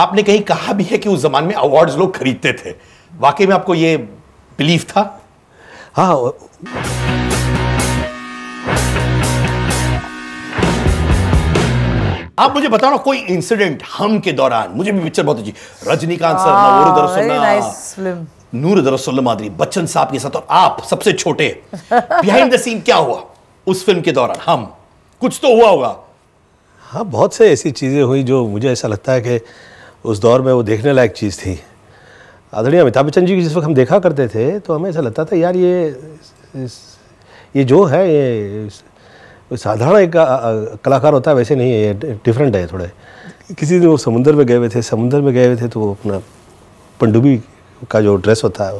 आपने कहीं कहा भी है कि उस जमाने में अवार्ड्स लोग खरीदते थे वाकई में आपको ये बिलीव था हाँ आप मुझे बताओ ना कोई इंसिडेंट हम के दौरान मुझे भी पिक्चर बहुत अच्छी रजनीकांत सर नूर दरसुल्ला मादरी बच्चन साहब के साथ और आप सबसे छोटे बिहाइंड द सीन क्या हुआ उस फिल्म के दौरान हम कुछ तो हुआ होगा हाँ बहुत से ऐसी चीज़ें हुई जो मुझे ऐसा लगता है कि उस दौर में वो देखने लायक चीज़ थी आदरणीय अमिताभ बच्चन जी की जिस वक्त हम देखा करते थे तो हमें ऐसा लगता था यार ये ये जो है ये साधारण एक कलाकार होता है वैसे नहीं है ये डिफरेंट है थोड़े किसी दिन वो समुंदर में गए हुए थे समुंदर में गए हुए थे तो वो अपना पंडुबी का जो ड्रेस होता है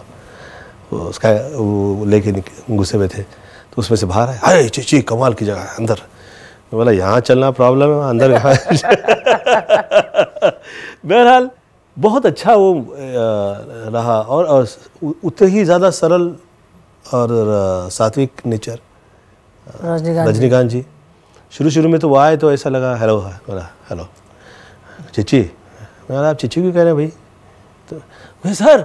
वो उसका वो लेके घुसे हुए थे तो उसमें से बाहर आए अरे ची ची कमाल की जगह अंदर तो बोला यहाँ चलना प्रॉब्लम है अंदर बहरहाल बहुत अच्छा वो रहा और, उतने ही ज़्यादा सरल और सात्विक नेचर रजनीकांत जी शुरू शुरू में तो वो आए तो ऐसा लगा हेलो बोला हेलो चिची मैं आप चिची क्यों कह रहे हैं भाई तो भाई सर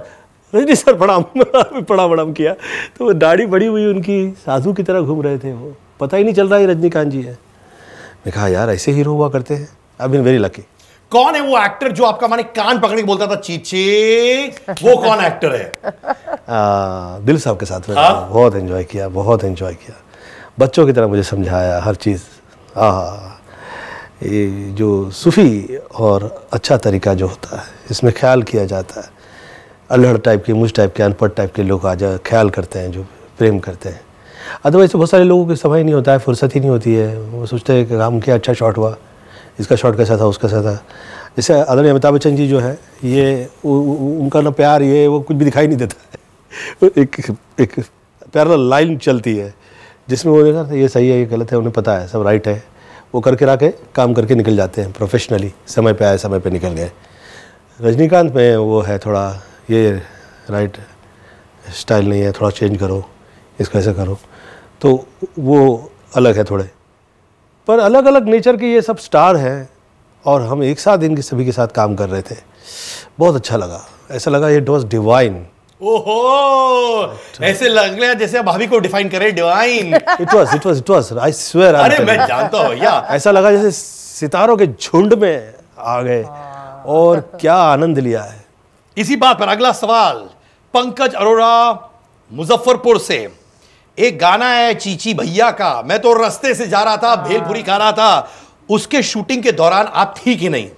रजनी सर प्रणाम प्रणाम प्रणाम किया तो वो दाढ़ी बड़ी हुई उनकी साधु की तरह घूम रहे थे वो पता ही नहीं चल रहा है रजनीकांत जी है मैं कहा यार ऐसे हीरो हुआ करते हैं आई बीन वेरी लकी कौन है वो एक्टर जो आपका माने कान पकड़ के बोलता था चीची वो कौन एक्टर है आ, दिल साहब के साथ में हाँ? बहुत एंजॉय किया बहुत एंजॉय किया बच्चों की तरह मुझे समझाया हर चीज़ आ ये जो सूफी और अच्छा तरीका जो होता है इसमें ख्याल किया जाता है अल्हड़ टाइप के मुझ टाइप के अनपढ़ टाइप के लोग आ जाए ख्याल करते हैं जो प्रेम करते हैं अदरवाइज़ तो बहुत सारे लोगों को समय नहीं होता है फुर्सत ही नहीं होती है वो सोचते हैं कि काम क्या अच्छा शॉट हुआ इसका शॉट कैसा था उसका कैसा था जैसे आदरणीय अमिताभ बच्चन जी जो है ये उ, उ, उनका ना प्यार ये वो कुछ भी दिखाई नहीं देता है एक एक प्यारा लाइन चलती है जिसमें वो देखा ये सही है ये गलत है उन्हें पता है सब राइट है वो करके रखे काम करके निकल जाते हैं प्रोफेशनली समय पे आए समय पे निकल गए रजनीकांत में वो है थोड़ा ये राइट स्टाइल नहीं है थोड़ा चेंज करो इसको ऐसा करो तो वो अलग है थोड़े पर अलग अलग नेचर के ये सब स्टार हैं और हम एक साथ इनके सभी के साथ काम कर रहे थे बहुत अच्छा लगा ऐसा लगा इट वॉज डिवाइन ओहो अच्छा। ऐसे लग रहा है जैसे आप भाभी को डिफाइन करें divine it was it was it was I swear अरे मैं जानता हूँ या ऐसा लगा जैसे सितारों के झुंड में आ गए और क्या आनंद लिया है इसी बात पर अगला सवाल पंकज अरोरा मुजफ्फरपुर से एक गाना है चीची भैया का मैं तो रस्ते से जा रहा था हाँ। भेलपुरी खा रहा था उसके शूटिंग के दौरान आप थी कि नहीं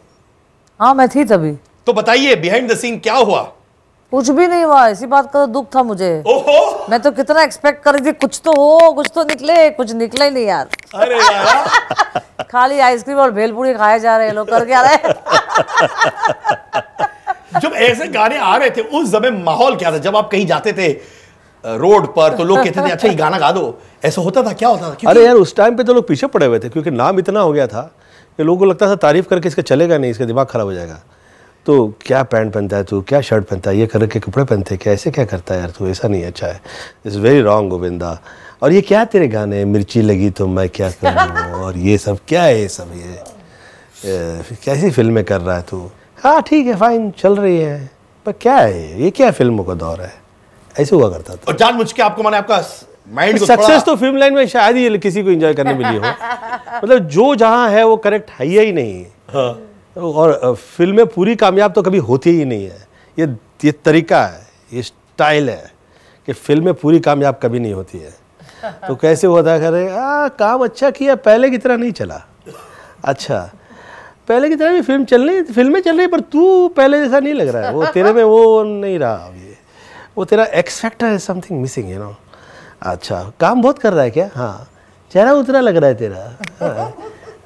हाँ मैं थी तभी तो बताइए बिहाइंड द सीन क्या हुआ कुछ भी नहीं हुआ इसी बात का तो दुख था मुझे ओहो मैं तो कितना एक्सपेक्ट कर रही थी कुछ तो हो कुछ तो निकले कुछ निकला ही नहीं यार अरे यार खाली आइसक्रीम और भेलपूरी खाए जा रहे हैं लोग करके आ रहे जब ऐसे गाने आ रहे थे उस समय माहौल क्या था जब आप कहीं जाते थे रोड पर तो लोग कहते थे अच्छा ये गाना गा दो ऐसा होता था क्या होता था अरे यार उस टाइम पे तो लोग पीछे पड़े हुए थे क्योंकि नाम इतना हो गया था कि लोगों को लगता था तारीफ करके इसका चलेगा नहीं इसका दिमाग खराब हो जाएगा तो क्या पैंट पहनता है तू क्या शर्ट पहनता है ये कलर के कपड़े पहनते क्या ऐसे क्या करता है यार तू ऐसा नहीं अच्छा है इट्स वेरी रॉन्ग गोविंदा और ये क्या तेरे गाने मिर्ची लगी तो मैं क्या करूँ और ये सब क्या है ये सब ये कैसी फिल्में कर रहा है तू हाँ ठीक है फाइन चल रही है पर क्या है ये क्या फिल्मों का दौर है ऐसे हुआ करता था और जान मुझके आपको माने आपका माइंड सक्सेस तो फिल्म लाइन में शायद ही किसी को एंजॉय करने मिली हो मतलब जो जहां है वो करेक्ट है ही नहीं हाँ। और फिल्में पूरी कामयाब तो कभी होती ही नहीं है ये ये तरीका है ये स्टाइल है कि फिल्में पूरी कामयाब कभी नहीं होती है तो कैसे वो अदा करें आ काम अच्छा किया पहले की तरह नहीं चला अच्छा पहले की तरह भी फिल्म चल रही फिल्में चल रही पर तू पहले जैसा नहीं लग रहा है वो तेरे में वो नहीं रहा अभी वो तेरा एक्स फैक्टर है समथिंग मिसिंग यू नो अच्छा काम बहुत कर रहा है क्या हाँ चेहरा उतना लग रहा है तेरा हाँ।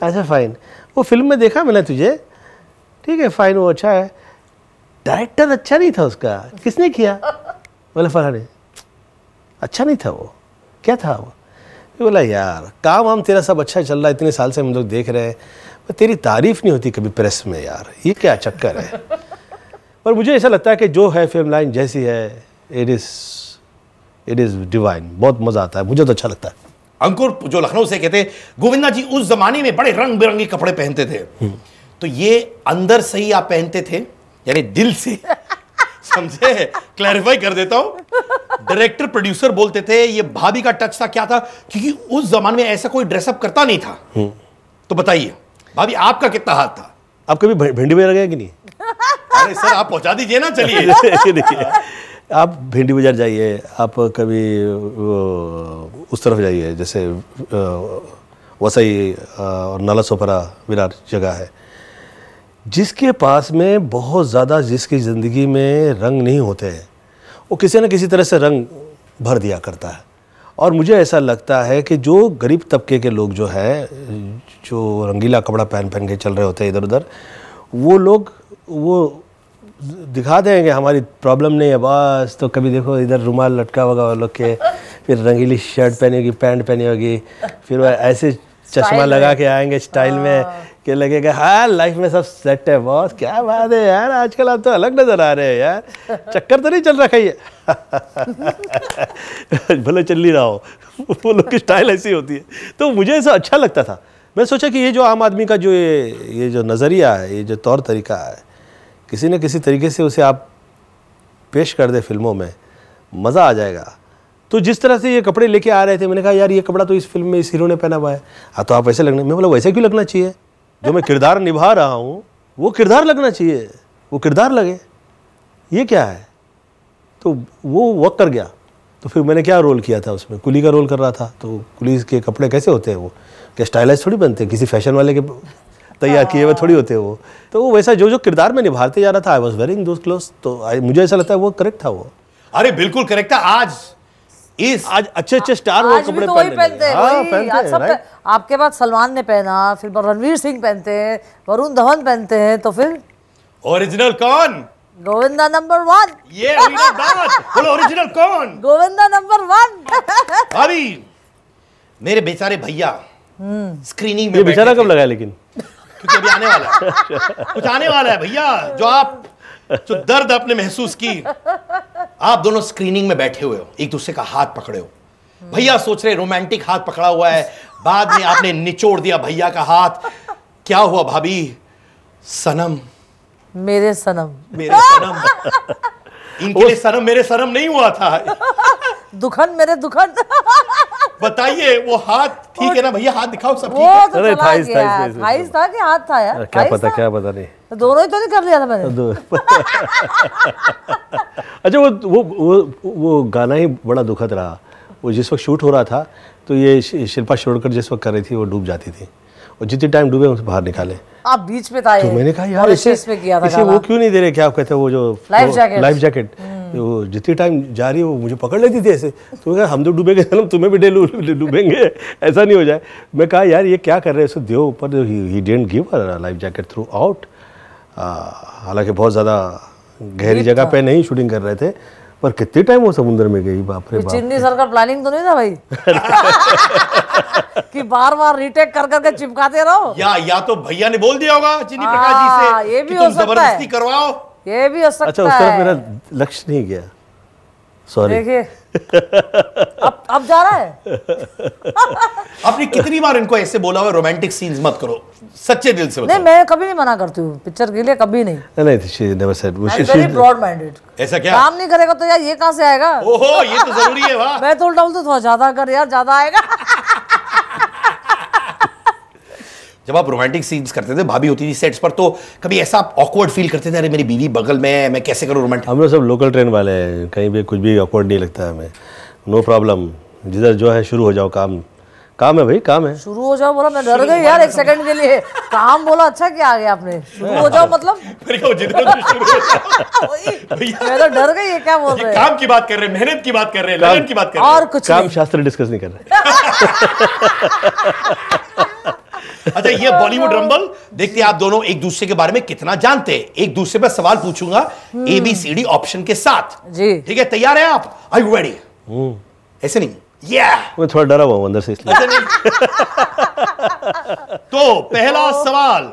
अच्छा फाइन वो फिल्म में देखा मैंने तुझे ठीक है फाइन वो अच्छा है डायरेक्टर अच्छा नहीं था उसका किसने किया बोले फलाने अच्छा नहीं था वो क्या था वो बोला यार काम वाम तेरा सब अच्छा चल रहा है इतने साल से हम लोग देख रहे हैं पर तेरी तारीफ नहीं होती कभी प्रेस में यार ये क्या चक्कर है पर मुझे ऐसा लगता है कि जो है फिल्म लाइन जैसी है it is it is divine बहुत मज़ा आता है मुझे तो अच्छा लगता है अंकुर जो लखनऊ से कहते गोविंदा जी उस जमाने में बड़े रंग बिरंगे कपड़े पहनते थे हम्म। तो ये अंदर से ही आप पहनते थे यानी दिल से समझे क्लैरिफाई कर देता हूं डायरेक्टर प्रोड्यूसर बोलते थे ये भाभी का टच था क्या था क्योंकि उस जमाने में ऐसा कोई ड्रेसअप करता नहीं था हम्म। तो बताइए भाभी आपका कितना हाथ था आप कभी भिंडी में लगाया कि नहीं अरे सर आप पहुंचा दीजिए ना चलिए आप भिंडी बाजार जाइए आप कभी उस तरफ जाइए जैसे वसई और नाला सोपरा विरार जगह है जिसके पास में बहुत ज़्यादा जिसकी ज़िंदगी में रंग नहीं होते हैं वो किसी न किसी तरह से रंग भर दिया करता है और मुझे ऐसा लगता है कि जो गरीब तबके के लोग जो है जो रंगीला कपड़ा पहन पहन के चल रहे होते हैं इधर उधर वो लोग वो दिखा देंगे हमारी प्रॉब्लम नहीं है बस तो कभी देखो इधर रुमाल लटका होगा वो लोग के फिर रंगीली शर्ट पहनी होगी पैंट पहनी होगी फिर ऐसे चश्मा लगा के आएंगे स्टाइल में हाँ। कि लगेगा हाँ लाइफ में सब सेट है बॉस क्या बात है यार आजकल आप तो अलग नज़र आ रहे हैं यार चक्कर तो नहीं चल रखा ये भले चल ही रहा हो वो लोग की स्टाइल ऐसी होती है तो मुझे ऐसा अच्छा लगता था मैं सोचा कि ये जो आम आदमी का जो ये ये जो नज़रिया है ये जो तौर तरीका है किसी न किसी तरीके से उसे आप पेश कर दे फिल्मों में मज़ा आ जाएगा तो जिस तरह से ये कपड़े लेके आ रहे थे मैंने कहा यार ये कपड़ा तो इस फिल्म में इस हीरो ने पहना हुआ है हाँ तो आप ऐसे लगने मैं बोला वैसे क्यों लगना चाहिए जो मैं किरदार निभा रहा हूँ वो किरदार लगना चाहिए वो किरदार लगे ये क्या है तो वो वक कर गया तो फिर मैंने क्या रोल किया था उसमें कुली का रोल कर रहा था तो कुली के कपड़े कैसे होते हैं वो क्या स्टाइलाइज थोड़ी बनते हैं किसी फैशन वाले के तैयार किए हुए थोड़ी हाँ। होते वो तो वो वैसा जो जो किरदार में निभाते जा रहा था I was wearing those clothes तो आ, मुझे ऐसा लगता है वो करेक्ट था वो अरे बिल्कुल करेक्ट था आज इस आज अच्छे अच्छे स्टार वो कपड़े तो पहनते हैं हाँ, पहनते हैं आपके बाद सलमान ने पहना फिर रणवीर सिंह पहनते हैं वरुण धवन पहनते हैं तो फिर ओरिजिनल कौन गोविंदा नंबर वन ये बोलो ओरिजिनल कौन गोविंदा नंबर वन अभी मेरे बेचारे भैया स्क्रीनिंग हम्म। में बेचारा कब लगाया लेकिन क्योंकि अभी आने वाला है कुछ आने वाला है भैया जो आप जो दर्द आपने महसूस की आप दोनों स्क्रीनिंग में बैठे हुए हो एक दूसरे का हाथ पकड़े हो भैया सोच रहे रोमांटिक हाथ पकड़ा हुआ है बाद में आपने निचोड़ दिया भैया का हाथ क्या हुआ भाभी सनम मेरे सनम मेरे सनम इनके लिए सनम मेरे सनम नहीं हुआ था दुखन मेरे दुखन बताइए वो हाथ ठीक है ना भैया हाथ दिखाओ सब वो तो अरे थाइस थाइस थाइस था कि हाथ था यार क्या पता क्या पता नहीं तो दोनों ही तो नहीं कर लिया था मैंने अच्छा वो वो वो वो गाना ही बड़ा दुखद रहा वो जिस वक्त शूट हो रहा था तो ये शिल्पा शोड़कर जिस वक्त कर रही थी वो डूब जाती थी और जितने टाइम डूबे उसे बाहर निकाले आप बीच में था तो मैंने कहा यार इसे, किया था इसे वो क्यों नहीं दे रहे क्या कहते हैं वो जो लाइफ जैकेट वो जितनी टाइम जा रही है वो मुझे पकड़ लेती थी ऐसे तो मैं कहा हम तो डूबेंगे सनम तुम्हें भी डेलू डूबेंगे ऐसा नहीं हो जाए मैं कहा यार ये क्या कर रहे हैं सो देव ऊपर ही didn't give life jacket throughout हालांकि बहुत ज़्यादा गहरी जगह तो पे नहीं शूटिंग कर रहे थे पर कितने टाइम वो समुद्र में गई बाप रे बाप चिमनी सर का प्लानिंग तो नहीं था भाई कि बार बार रिटेक कर करके चिपकाते रहो या या तो भैया ने बोल दिया होगा चिन्नी हाँ, प्रकाश जी से ये भी कि हो सकता है करवाओ ये भी हो सकता अच्छा उस तरफ मेरा लक्ष्य नहीं गया सॉरी देखिए अब अब जा रहा है आपने कितनी बार इनको ऐसे बोला हुआ रोमांटिक सीन्स मत करो सच्चे दिल से नहीं मैं कभी नहीं मना करती हूँ पिक्चर के लिए कभी नहीं नहीं नहीं she never said she very broad minded ऐसा क्या काम नहीं करेगा तो यार ये कहाँ से आएगा ओहो ये तो जरूरी है वाह मैं तो उल्टा बोलता थोड़ा ज्यादा कर यार ज्यादा आएगा जब आप रोमांटिक सीन्स करते थे भाभी होती थी सेट्स पर तो कभी ऐसा आप ऑकवर्ड फील करते थे अरे मेरी बीवी बगल में है मैं कैसे करूँ रोमांटिक हम लोग सब लोकल ट्रेन वाले हैं कहीं भी कुछ भी ऑकवर्ड नहीं लगता है हमें नो प्रॉब्लम जिधर जो है शुरू हो जाओ काम काम है भाई काम है शुरू हो जाओ बोला मैं डर गई यार एक सेकंड के लिए काम बोला अच्छा क्या आ गया आपने शुरू हो जाओ मतलब मैं तो डर गई है क्या बोल रहे काम की बात कर रहे हैं मेहनत की बात कर रहे हैं लगन की बात कर रहे और कुछ काम शास्त्र डिस्कस नहीं कर रहे अच्छा ये बॉलीवुड रंबल देखते हैं आप दोनों एक दूसरे के बारे में कितना जानते हैं एक दूसरे पर सवाल पूछूंगा A B C D option के साथ जी ठीक है तैयार है आप आई यू रेडी ऐसे नहीं yeah! मैं थोड़ा डरा हुआ अंदर से इसलिए अच्छा, तो पहला तो- सवाल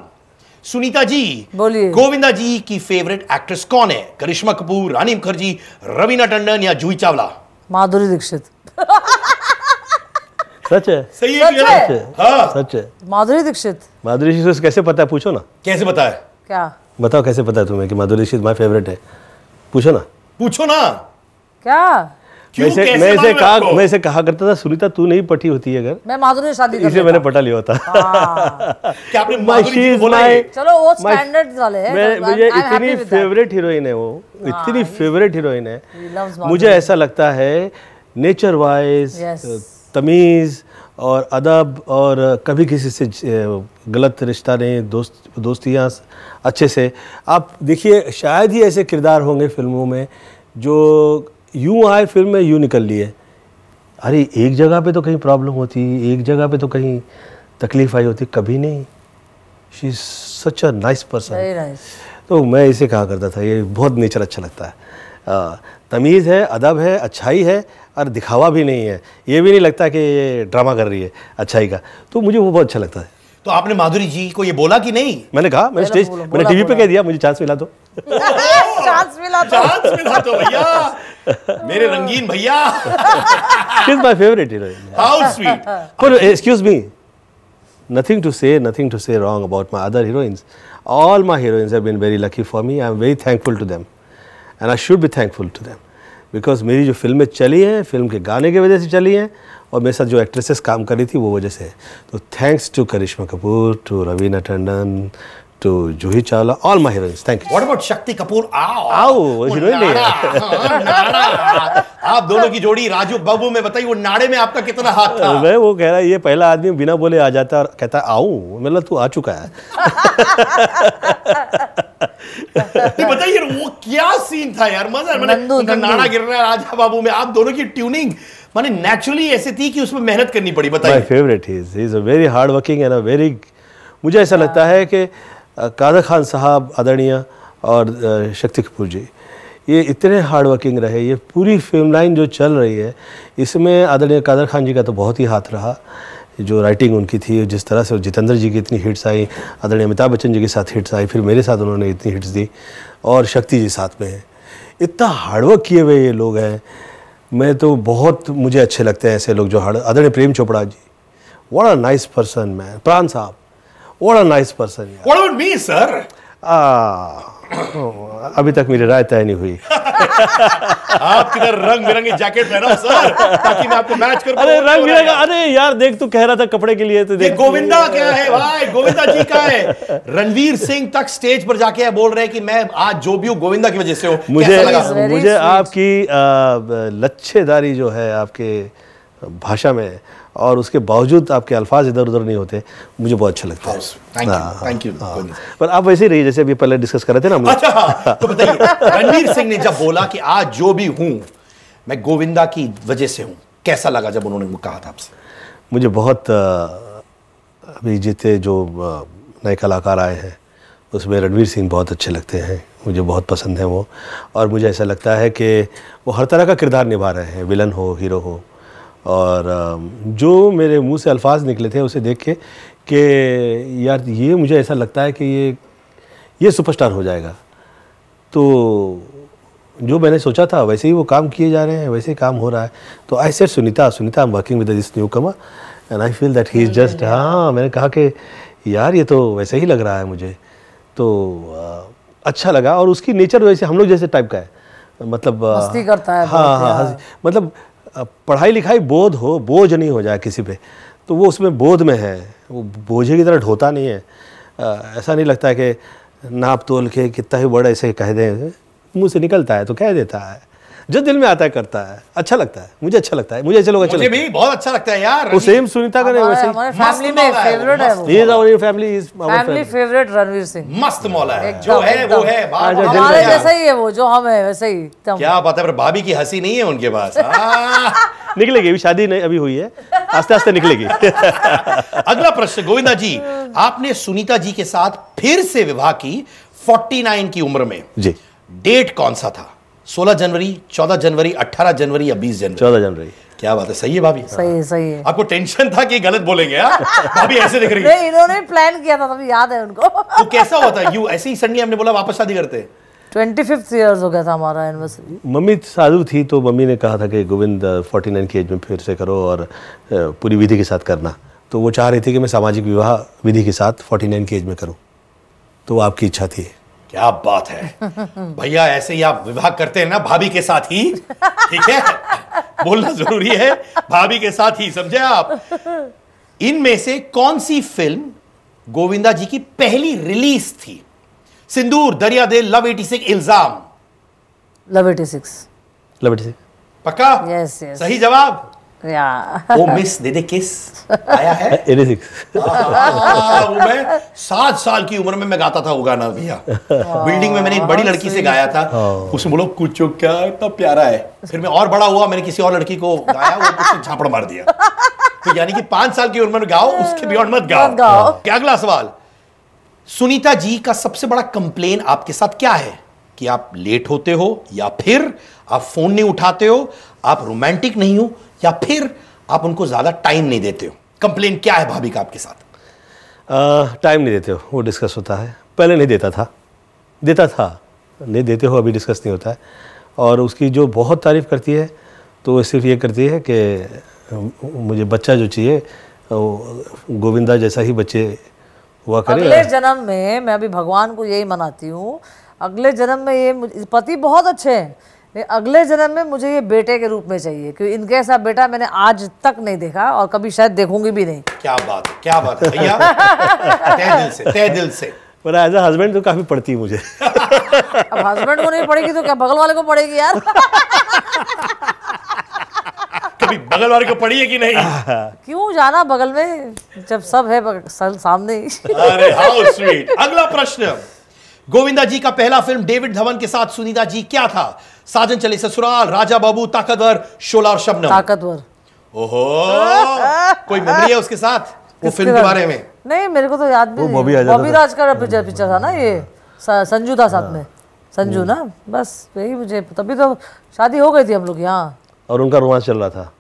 सुनीता जी बोलिए गोविंदा जी की फेवरेट एक्ट्रेस कौन है करिश्मा कपूर रानी मुखर्जी रवीना टंडन या जूही चावला माधुरी दीक्षित सच है सही है सच है, है? हाँ सच है माधुरी दीक्षित माधुरी दीक्षित कैसे पता है पूछो ना कैसे पता है क्या बताओ कैसे पता है तुम्हें कि माधुरी दीक्षित माय फेवरेट है पूछो ना पूछो ना क्या वैसे मैं इसे कहा मैं इसे कहा करता था सुनीता तू नहीं पटी होती है अगर मैं माधुरी शादी इसे मैंने पटा लिया होता हाँ। क्या आपने माधुरी बोला है चलो वो स्टैंडर्ड वाले हैं मुझे इतनी फेवरेट हीरोइन है वो हाँ, इतनी फेवरेट हीरोइन है मुझे ऐसा लगता है नेचर वाइज तमीज़ और अदब और कभी किसी से गलत रिश्ता नहीं दोस्त दोस्तियाँ अच्छे से आप देखिए शायद ही ऐसे किरदार होंगे फिल्मों में जो यूँ आए फिल्म में यूँ निकल लिए अरे एक जगह पे तो कहीं प्रॉब्लम होती एक जगह पे तो कहीं तकलीफ आई होती कभी नहीं she is such a nice person तो मैं इसे कहा करता था ये बहुत नेचर अच्छा लगता है हाँ, तमीज़ है अदब है अच्छाई है और दिखावा भी नहीं है ये भी नहीं लगता कि ये ड्रामा कर रही है अच्छाई का तो मुझे वो बहुत अच्छा लगता है तो आपने माधुरी जी को ये बोला कि नहीं मैंने कहा मैंने स्टेज मैंने टीवी पे कह दिया मुझे चांस मिला दो तो। चांस मिला दो तो। चांस मिला तो भैया मेरे रंगीन भैया is my favourite heroine how sweet पर excuse me nothing to say nothing to say wrong about my other heroines all my heroines have been very lucky for me I am very thankful to them and I should भी thankful to them because मेरी जो फिल्में चली हैं film के गाने की वजह से चली हैं और मेरे साथ जो एक्ट्रेसेस काम कर रही थी वो वजह से है तो thanks to Karisma Kapoor to Raveena Tandon to Juhi Chawla, all my heroines. Thank you. What about Shakti Kapoor? Ow! Ow! Heroine है हाँ, आप दोनों की जोड़ी राजू बाबू में बताइए वो नाड़े में आपका कितना हाथ था मैं वो कह रहा है ये पहला आदमी बिना बोले आ जाता और कहता है आऊं मतलब तू आ चुका है बताइए वो क्या सीन था यार मजा मैंने नाड़ा गिर रहा है राजा बाबू में आप दोनों की ट्यूनिंग माने नेचुरली ऐसे थी कि उसमें मेहनत करनी पड़ी बताइए my favourite is he is a very hard working and a very मुझे ऐसा लगता है कि कादर खान साहब आदरणीय और शक्ति कपूर जी ये इतने हार्ड वर्किंग रहे ये पूरी फिल्म लाइन जो चल रही है इसमें आदरणीय कादर खान जी का तो बहुत ही हाथ रहा जो राइटिंग उनकी थी जिस तरह से जितेंद्र जी की इतनी हिट्स आई आदरणीय अमिताभ बच्चन जी के साथ हिट्स आई फिर मेरे साथ उन्होंने इतनी हिट्स दी और शक्ति जी साथ में हैं इतना हार्डवर्क किए हुए ये लोग हैं मैं तो बहुत मुझे अच्छे लगते हैं ऐसे लोग जो हार्ड आदरणीय प्रेम चोपड़ा जी वड़ा नाइस पर्सन मैन प्राण साहब what a nice person Yeah. What about me, sir? आ, अभी तक मेरी राय तय नहीं हुई आप किधर रंग बिरंगी जैकेट पहना सर ताकि मैं आपको मैच कर अरे रंग बिरंगा अरे यार देख तू कह रहा था कपड़े के लिए तो देख गोविंदा क्या है भाई गोविंदा जी का है रणवीर सिंह तक स्टेज पर जाके बोल रहे हैं कि मैं आज जो भी हूँ गोविंदा की वजह से हूँ मुझे मुझे आपकी लच्छेदारी जो है आपके भाषा में और उसके बावजूद आपके अल्फाज इधर उधर नहीं होते मुझे बहुत अच्छा लगता है थैंक यू हाँ। हाँ। पर आप वैसे ही रहिए जैसे अभी पहले डिस्कस कर रहे थे ना हम अच्छा, तो बताइए रणवीर सिंह ने जब बोला कि आज जो भी हूँ मैं गोविंदा की वजह से हूँ कैसा लगा जब उन्होंने कहा था आपसे मुझे बहुत अभी जीते जो नए कलाकार आए हैं उसमें रणवीर सिंह बहुत अच्छे लगते हैं मुझे बहुत पसंद है वो और मुझे ऐसा लगता है कि वो हर तरह का किरदार निभा रहे हैं विलन हो हीरो हो और जो मेरे मुंह से अल्फाज निकले थे उसे देख के कि यार ये मुझे ऐसा लगता है कि ये ये सुपरस्टार हो जाएगा तो जो मैंने सोचा था वैसे ही वो काम किए जा रहे हैं वैसे ही काम हो रहा है तो I said Sunita Sunita I am working with this newcomer and I feel that he is just हाँ मैंने कहा कि यार ये तो वैसे ही लग रहा है मुझे तो अच्छा लगा और उसकी नेचर वैसे हम लोग जैसे टाइप का है मतलब करता है हाँ हाँ मतलब पढ़ाई लिखाई बोध हो बोझ नहीं हो जाए किसी पे तो वो उसमें बोध में है वो बोझे की तरह ढोता नहीं है ऐसा नहीं लगता है कि नाप तोल के कितना ही बड़ा ऐसे कह दें मुँह से निकलता है तो कह देता है जो दिल में आता है करता है अच्छा लगता है मुझे अच्छा लगता है मुझे अच्छा लोग अच्छा मुझे भी बहुत अच्छा लगता है यार वो सेम सुनीता का नहीं वैसे फैमिली में फेवरेट है वो is our family is our family favourite Ranveer Singh मस्त मौला है जो है वो है हमारे जैसा ही है वो जो हम है वैसे ही क्या बात है पर भाभी की हंसी नहीं है उनके पास हाँ। निकलेगी अभी शादी नहीं अभी हुई है आस्ते आस्ते निकलेगी अगला प्रश्न गोविंदा जी आपने सुनीता जी के साथ फिर से विवाह की 49 की उम्र में जी डेट कौन सा था सोलह जनवरी चौदह जनवरी अठारह जनवरी या बीस जनवरी चौदह जनवरी क्या बात है सही है भाभी सही है सही है आपको टेंशन था कि गलत बोलेंगे हाँ? भाभी ऐसे दिख रही है इन्होंने प्लान किया था तभी याद है उनको तो कैसा होता है यू ऐसे ही संडे हमने बोला वापस शादी करते ट्वेंटी फिफ्थ ईयर्स हो गया था हमारा एनिवर्सरी मम्मी साधु थी तो मम्मी ने कहा था कि गोविंद फोर्टी uh, नाइन की एज में फिर से करो और uh, पूरी विधि के साथ करना तो वो चाह रही थी कि मैं सामाजिक विवाह विधि के साथ फोर्टी नाइन की एज में करूँ तो आपकी इच्छा थी क्या बात है भैया ऐसे ही आप विवाह करते हैं ना भाभी के साथ ही ठीक है बोलना जरूरी है भाभी के साथ ही समझे आप इनमें से कौन सी फिल्म गोविंदा जी की पहली रिलीज थी सिंदूर दरिया दे love eighty six Ilzaam love eighty six love eighty six पक्का यस yes, yes. सही जवाब या मिस oh, दे दे किस आया है हाँ, मैं सात साल की उम्र में मैं गाता था वो गाना भैया बिल्डिंग में मैंने एक बड़ी लड़की से गाया था हाँ। उसमें बोलो कुछ क्या इतना प्यारा है फिर मैं और बड़ा हुआ मैंने किसी और लड़की को गाया वो उसने झापड़ मार दिया तो यानी कि पांच साल की उम्र में गाओ उसके बियॉन्ड मत गाओ क्या अगला सवाल सुनीता जी का सबसे बड़ा कंप्लेन आपके साथ क्या है कि आप लेट होते हो या फिर आप फ़ोन नहीं उठाते हो आप रोमांटिक नहीं हो या फिर आप उनको ज़्यादा टाइम नहीं देते हो कंप्लेन क्या है भाभी का आपके साथ टाइम नहीं देते हो वो डिस्कस होता है पहले नहीं देता था देता था नहीं देते हो अभी डिस्कस नहीं होता है और उसकी जो बहुत तारीफ़ करती है तो वो सिर्फ ये करती है कि मुझे बच्चा जो चाहिए गोविंदा जैसा ही बच्चे हुआ करे अगले जन्म में मैं अभी भगवान को यही मनाती हूँ अगले जन्म में ये पति बहुत अच्छे हैं अगले जन्म में मुझे ये बेटे के रूप में चाहिए क्योंकि इनके ऐसा बेटा मैंने आज तक नहीं देखा और कभी शायद देखूंगी भी नहीं क्या बात है क्या बात है भैया तय दिल से तय दिल से पर एज अ हस्बैंड तो काफी पड़ती है मुझे अब हस्बैंड को नहीं पड़ेगी तो क्या बगल वाले को पड़ेगी यार कभी बगल वाले को पड़ी है कि नहीं क्यों जाना बगल में जब सब है सामने अरे हाउ स्वीट अगला प्रश्न गोविंदा जी का पहला फिल्म डेविड धवन के साथ सुनीता जी क्या था साजन चले ससुराल राजा बाबू ताकतवर शोला और शबनम ताकतवर ओहो कोई मेमोरी है उसके साथ वो फिल्म के बारे में नहीं मेरे को तो याद भी बॉबी राज का पिक्चर हम्म। पिक्चर था ना ये संजू था साथ हाँ। में संजू हम्म। ना बस यही मुझे तभी तो शादी हो गई थी हम लोग यहाँ और उनका रोमांस चल रहा था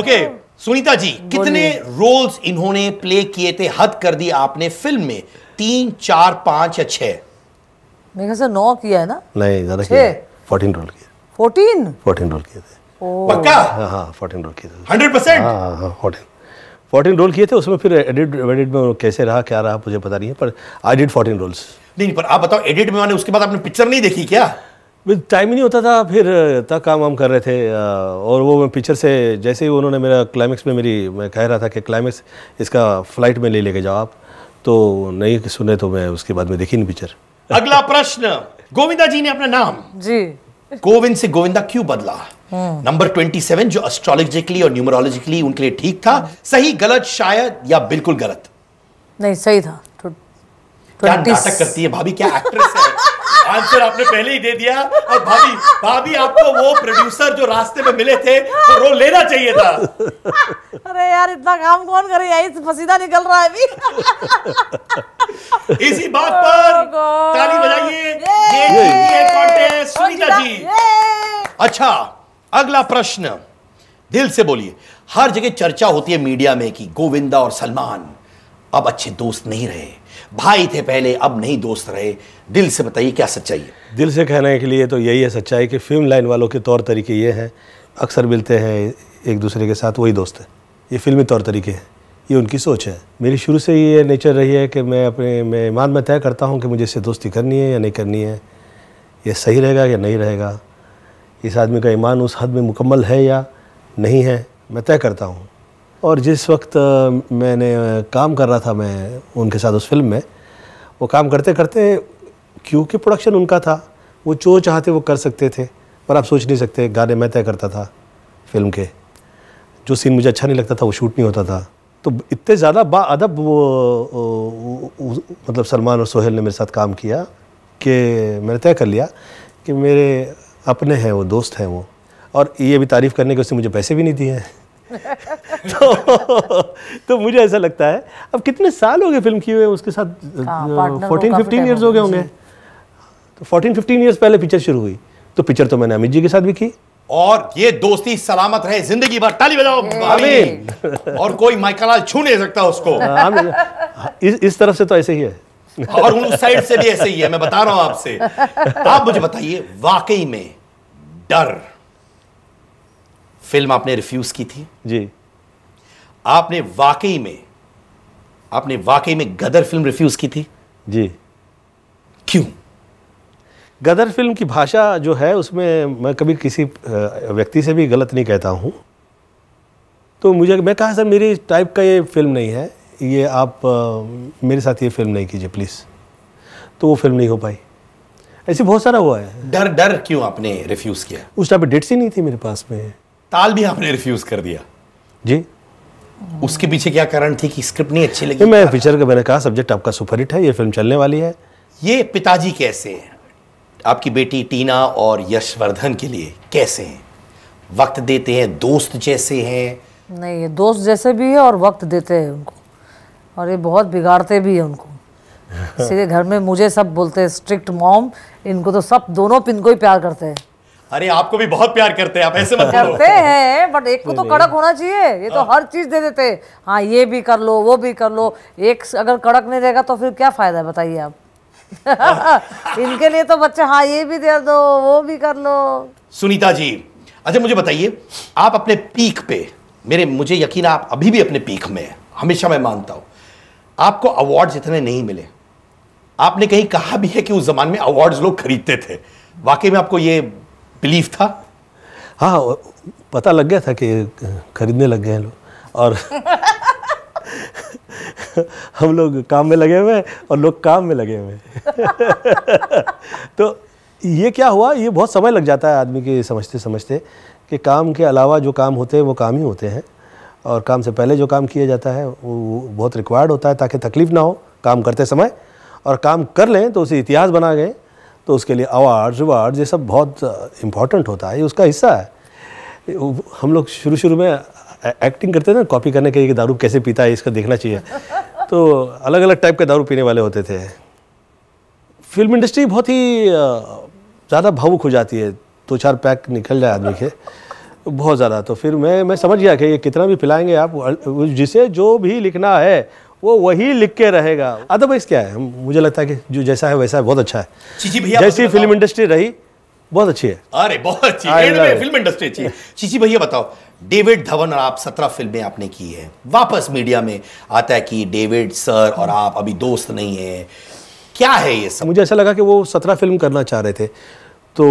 ओके सुनीता जी कितने रोल्स इन्होंने प्ले किए थे हद कर दी आपने फिल्म में तीन चार पांच या छह मेरे ख्याल से नौ किया है ना नहीं ज्यादा किया फोर्टीन रोल किए फोर्टीन फोर्टीन रोल किए थे पक्का हाँ हाँ फोर्टीन रोल किए थे हंड्रेड परसेंट हाँ हाँ फोर्टीन फोर्टीन रोल किए थे उसमें फिर एडिट एडिट में कैसे रहा क्या रहा मुझे पता नहीं है पर आई डिड फोर्टीन रोल्स नहीं पर आप बताओ एडिट में मैंने उसके बाद आपने पिक्चर नहीं देखी क्या विद टाइम ही नहीं होता था फिर तक काम वाम कर रहे थे और वो मैं पिक्चर से जैसे ही उन्होंने मेरा क्लाइमेक्स में मेरी मैं कह रहा था कि क्लाइमेक्स इसका फ्लाइट में ले लेके जाओ आप तो नहीं सुने तो मैं उसके बाद में देखी नहीं पिक्चर अगला प्रश्न गोविंदा जी ने अपना नाम जी गोविंद से गोविंदा क्यों बदला नंबर ट्वेंटी सेवन जो एस्ट्रोलॉजिकली और न्यूमरोलॉजिकली उनके लिए ठीक था सही गलत शायद या बिल्कुल गलत नहीं सही था क्या नाटक करती है भाभी क्या एक्ट्रेस है आंसर आपने पहले ही दे दिया और भाभी भाभी आपको वो प्रोड्यूसर जो रास्ते में मिले थे वो रोल लेना चाहिए था अरे यार इतना काम कौन करे यही फसीदा निकल रहा है अभी इसी बात पर oh ताली बजाइए ये सुनीता जी अच्छा अगला प्रश्न दिल से बोलिए हर जगह चर्चा होती है मीडिया में कि गोविंदा और सलमान अब अच्छे दोस्त नहीं रहे भाई थे पहले अब नहीं दोस्त रहे दिल से बताइए क्या सच्चाई है दिल से कहने के लिए तो यही है सच्चाई कि फिल्म लाइन वालों के तौर तरीके ये हैं अक्सर मिलते हैं एक दूसरे के साथ वही दोस्त है ये फिल्मी तौर तरीके हैं ये उनकी सोच है मेरी शुरू से ये नेचर रही है कि मैं अपने मैं ईमान में तय करता हूँ कि मुझे इससे दोस्ती करनी है या नहीं करनी है ये सही रहेगा या नहीं रहेगा इस आदमी का ईमान उस हद में मुकम्मल है या नहीं है मैं तय करता हूँ और जिस वक्त मैंने काम कर रहा था मैं उनके साथ उस फिल्म में वो काम करते करते क्योंकि प्रोडक्शन उनका था वो जो चाहते वो कर सकते थे पर आप सोच नहीं सकते गाने मैं तय करता था फिल्म के जो सीन मुझे अच्छा नहीं लगता था वो शूट नहीं होता था तो इतने ज़्यादा बाअदब वो, वो, वो, वो मतलब सलमान और सोहेल ने मेरे साथ काम किया कि मैंने तय कर लिया कि मेरे अपने हैं वो दोस्त हैं वो और ये भी तारीफ़ करने के उसने मुझे पैसे भी नहीं दिए हैं तो तो मुझे ऐसा लगता है अब कितने साल हो गए फिल्म की हुए उसके साथ फोर्टीन फिफ्टीन ईयर्स हो गए होंगे तो फोर्टीन फिफ्टीन ईयर्स पहले पिक्चर शुरू हुई तो पिक्चर तो मैंने अमित जी के साथ भी की और ये दोस्ती सलामत रहे जिंदगी भर ताली बजाओ आमीन और कोई माइकालाल छू नहीं सकता उसको हाँ, इस, इस तरफ से तो ऐसे ही है और उस साइड से भी ऐसे ही है मैं बता रहा हूं आपसे आप मुझे बताइए वाकई में डर फिल्म आपने रिफ्यूज़ की थी जी आपने वाकई में आपने वाकई में गदर फिल्म रिफ्यूज़ की थी जी क्यों गदर फिल्म की भाषा जो है उसमें मैं कभी किसी व्यक्ति से भी गलत नहीं कहता हूँ तो मुझे मैं कहा सर मेरी टाइप का ये फिल्म नहीं है ये आप मेरे साथ ये फिल्म नहीं कीजिए प्लीज़ तो वो फिल्म नहीं हो पाई ऐसे बहुत सारा हुआ है डर डर क्यों आपने रिफ्यूज़ किया उस टाइप डेट्स ही नहीं थी मेरे पास में ताल भी आपने रिफ्यूज कर दिया जी उसके पीछे क्या कारण थी कि स्क्रिप्ट नहीं अच्छी लगी मैं फीचर का मैंने कहा सब्जेक्ट आपका सुपरहिट है ये फिल्म चलने वाली है ये पिताजी कैसे हैं आपकी बेटी टीना और यशवर्धन के लिए कैसे हैं वक्त देते हैं दोस्त जैसे हैं नहीं ये दोस्त जैसे भी है और वक्त देते हैं उनको और ये बहुत बिगाड़ते भी हैं उनको इसीलिए घर में मुझे सब बोलते हैं स्ट्रिक्ट मॉम इनको तो सब दोनों पिन को ही प्यार करते हैं अरे आपको भी बहुत प्यार करते हैं आप ऐसे मत करते हैं बट एक को तो कड़क होना चाहिए ये तो हाँ। हर चीज दे देते हाँ ये भी कर लो वो भी कर लो एक अगर कड़क नहीं रहेगा तो फिर क्या फायदा है बताइए आप इनके लिए तो बच्चे हाँ ये भी दे दो वो भी कर लो सुनीता जी अच्छा मुझे बताइए आप अपने पीक पे मेरे मुझे यकीन आप अभी भी अपने पीक में हमेशा मैं मानता हूँ आपको अवार्ड इतने नहीं मिले आपने कहीं कहा भी है कि उस जमाने में अवार्ड्स लोग खरीदते थे वाकई में आपको ये बिलीफ था हाँ पता लग गया था कि खरीदने लग गए हैं लोग और हम लोग काम में लगे हुए हैं और लोग काम में लगे हुए हैं तो ये क्या हुआ ये बहुत समय लग जाता है आदमी के समझते समझते कि काम के अलावा जो काम होते हैं वो काम ही होते हैं और काम से पहले जो काम किया जाता है वो बहुत रिक्वायर्ड होता है ताकि तकलीफ़ ना हो काम करते समय और काम कर लें तो उसे इतिहास बना गए तो उसके लिए अवार्ड्स रिवार्ड्स ये सब बहुत इम्पॉर्टेंट uh, होता है ये उसका हिस्सा है हम लोग शुरू शुरू में एक्टिंग uh, करते थे ना कॉपी करने के लिए कि दारू कैसे पीता है इसका देखना चाहिए तो अलग अलग टाइप के दारू पीने वाले होते थे फिल्म इंडस्ट्री बहुत ही uh, ज़्यादा भावुक हो जाती है दो चार पैक निकल जाए आदमी के बहुत ज़्यादा तो फिर मैं मैं समझ गया कि ये कितना भी पिलाएंगे आप जिसे जो भी लिखना है वो वही लिख के रहेगा अदरवाइज क्या है मुझे लगता है कि जो जैसा है वैसा है बहुत अच्छा है जैसी फिल्म इंडस्ट्री रही बहुत अच्छी है अरे बहुत अच्छी है फिल्म इंडस्ट्री अच्छी है चीची भैया बताओ डेविड धवन और आप सत्रह फिल्में आपने की है वापस मीडिया में आता है कि डेविड सर और आप अभी दोस्त नहीं है क्या है ये सब मुझे ऐसा लगा कि वो सत्रह फिल्म करना चाह रहे थे तो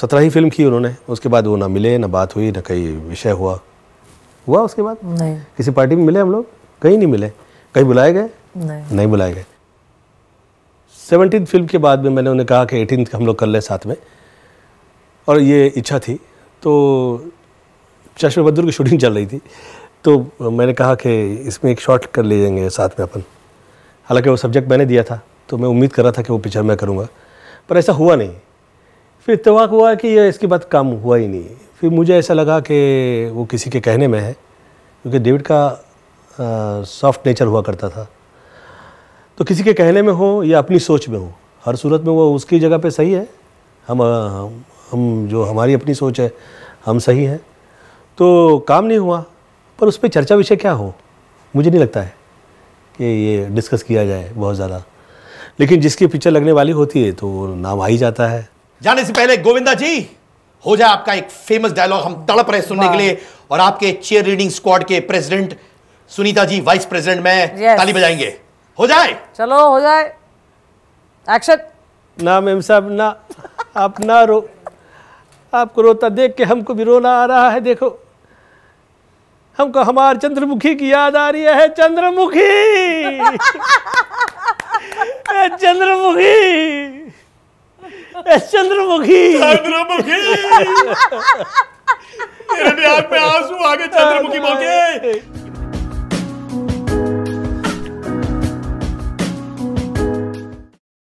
सत्रह ही फिल्म की उन्होंने उसके बाद वो ना मिले ना बात हुई ना कहीं विषय हुआ हुआ उसके बाद नहीं किसी पार्टी में मिले हम लोग कहीं नहीं मिले कहीं बुलाए गए नहीं, नहीं बुलाए गए सेवनटीन फिल्म के बाद में मैंने उन्हें कहा कि एटीन हम लोग कर लें साथ में और ये इच्छा थी तो चश्मे बद्दुर की शूटिंग चल रही थी तो मैंने कहा कि इसमें एक शॉट कर ले जाएंगे साथ में अपन हालांकि वो सब्जेक्ट मैंने दिया था तो मैं उम्मीद कर रहा था कि वो पिक्चर मैं करूँगा पर ऐसा हुआ नहीं फिर इतवाक हुआ कि यह इसके बाद काम हुआ ही नहीं फिर मुझे ऐसा लगा कि वो किसी के कहने में है क्योंकि डेविड का सॉफ्ट नेचर हुआ करता था तो किसी के कहने में हो या अपनी सोच में हो हर सूरत में वो उसकी जगह पे सही है हम हम जो हमारी अपनी सोच है हम सही हैं तो काम नहीं हुआ पर उस पर चर्चा विषय क्या हो मुझे नहीं लगता है कि ये डिस्कस किया जाए बहुत ज़्यादा लेकिन जिसकी पिक्चर लगने वाली होती है तो नाम आ ही जाता है जाने से पहले गोविंदा जी हो जाए आपका एक फेमस डायलॉग हम तड़प रहे सुनने हाँ। के लिए और आपके चेयर रीडिंग स्क्वाड के president Sunita ji vice president में yes. ताली बजाएंगे हो जाए चलो हो जाए एक्शन ना मेम साहब ना आप ना रो आपको रोता देख के हमको भी रोना आ रहा है देखो हमको हमार चंद्रमुखी की याद आ रही है चंद्रमुखी चंद्रमुखी चंद्रमुखी चंद्रमुखी मेरे आंसू आ गए चंद्रमुखी मौके